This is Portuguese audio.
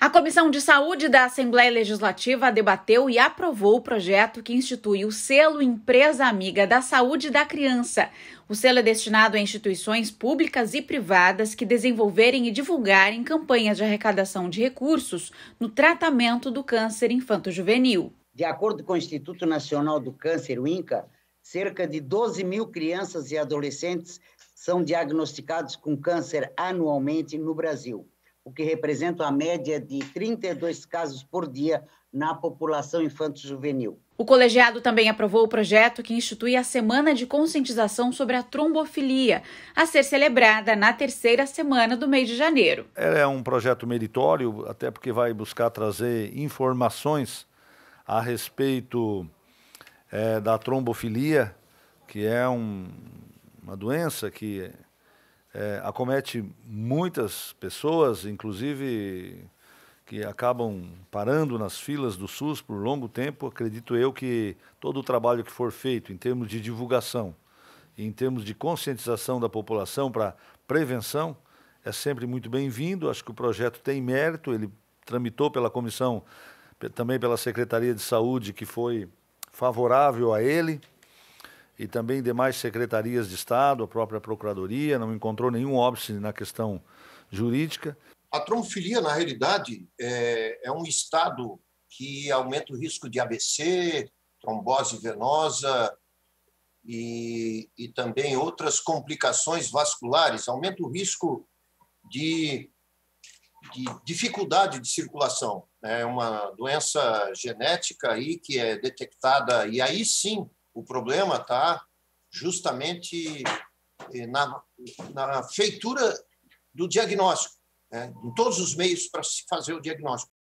A Comissão de Saúde da Assembleia Legislativa debateu e aprovou o projeto que institui o selo Empresa Amiga da Saúde da Criança. O selo é destinado a instituições públicas e privadas que desenvolverem e divulgarem campanhas de arrecadação de recursos no tratamento do câncer infanto-juvenil. De acordo com o Instituto Nacional do Câncer, o INCA, cerca de 12 mil crianças e adolescentes são diagnosticados com câncer anualmente no Brasil, o que representa a média de 32 casos por dia na população infanto-juvenil. O colegiado também aprovou o projeto que institui a Semana de Conscientização sobre a Trombofilia, a ser celebrada na terceira semana do mês de janeiro. É um projeto meritório, até porque vai buscar trazer informações a respeito é, da trombofilia, que é um, uma doença que é, acomete muitas pessoas, inclusive que acabam parando nas filas do SUS por um longo tempo. Acredito eu que todo o trabalho que for feito em termos de divulgação, em termos de conscientização da população para prevenção, é sempre muito bem-vindo. Acho que o projeto tem mérito, ele tramitou pela comissão, também pela Secretaria de Saúde, que foi favorável a ele e também demais secretarias de Estado, a própria Procuradoria, não encontrou nenhum óbice na questão jurídica. A tronfilia, na realidade, é, é um estado que aumenta o risco de ABC, trombose venosa e, e também outras complicações vasculares, aumenta o risco de de dificuldade de circulação. Né? É uma doença genética aí que é detectada, e aí sim o problema está justamente eh, na, na feitura do diagnóstico, né? em todos os meios para se fazer o diagnóstico.